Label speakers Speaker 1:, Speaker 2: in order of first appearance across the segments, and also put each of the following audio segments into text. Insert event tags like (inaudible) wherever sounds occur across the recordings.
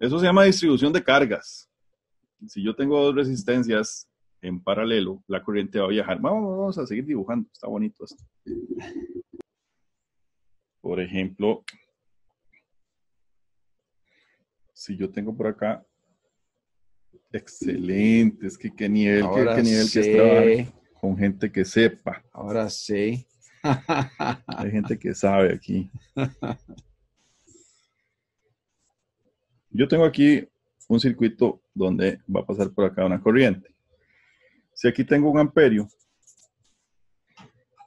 Speaker 1: Eso se llama distribución de cargas. Si yo tengo dos resistencias en paralelo, la corriente va a viajar. Vamos, a seguir dibujando, está bonito esto. Por ejemplo, si yo tengo por acá, excelente, es que qué nivel, con gente que sepa. Ahora sí. Hay gente que sabe aquí. (laughs) Yo tengo aquí un circuito donde va a pasar por acá una corriente. Si aquí tengo un amperio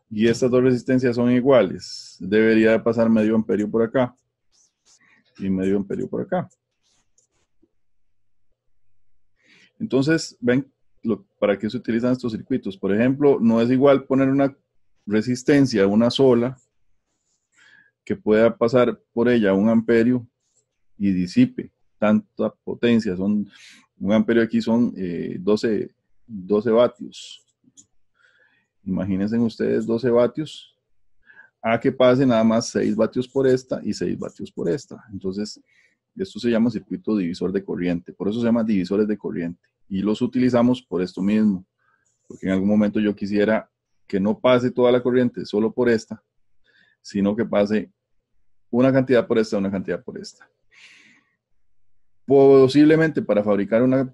Speaker 1: y estas dos resistencias son iguales, debería pasar medio amperio por acá y medio amperio por acá. Entonces, ven para qué se utilizan estos circuitos. Por ejemplo, no es igual poner una resistencia, una sola, que pueda pasar por ella un amperio y disipe tanta potencia. Son, un amperio aquí son 12, eh, vatios. Imagínense ustedes 12 vatios a que pase nada más 6 vatios por esta y 6 vatios por esta. Entonces, esto se llama circuito divisor de corriente. Por eso se llama divisores de corriente. Y los utilizamos por esto mismo. Porque en algún momento yo quisiera que no pase toda la corriente solo por esta, sino que pase una cantidad por esta, una cantidad por esta. Posiblemente para fabricar una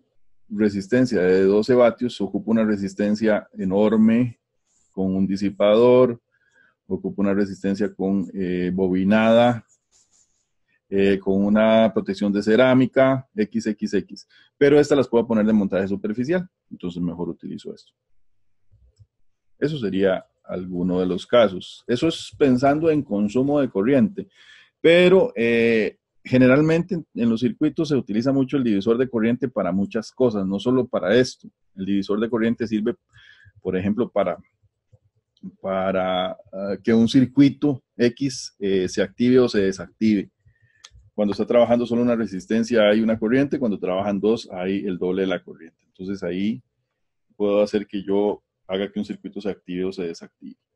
Speaker 1: resistencia de 12 vatios ocupa una resistencia enorme con un disipador, ocupa una resistencia con eh, bobinada, eh, con una protección de cerámica, XXX. Pero estas las puedo poner de montaje superficial, entonces mejor utilizo esto. Eso sería alguno de los casos. Eso es pensando en consumo de corriente. Pero eh, generalmente en los circuitos se utiliza mucho el divisor de corriente para muchas cosas, no solo para esto. El divisor de corriente sirve, por ejemplo, para, ah, que un circuito X eh, se active o se desactive. Cuando está trabajando solo una resistencia hay una corriente, cuando trabajan dos hay el doble de la corriente. Entonces ahí puedo hacer que yo haga que un circuito se active o se desactive.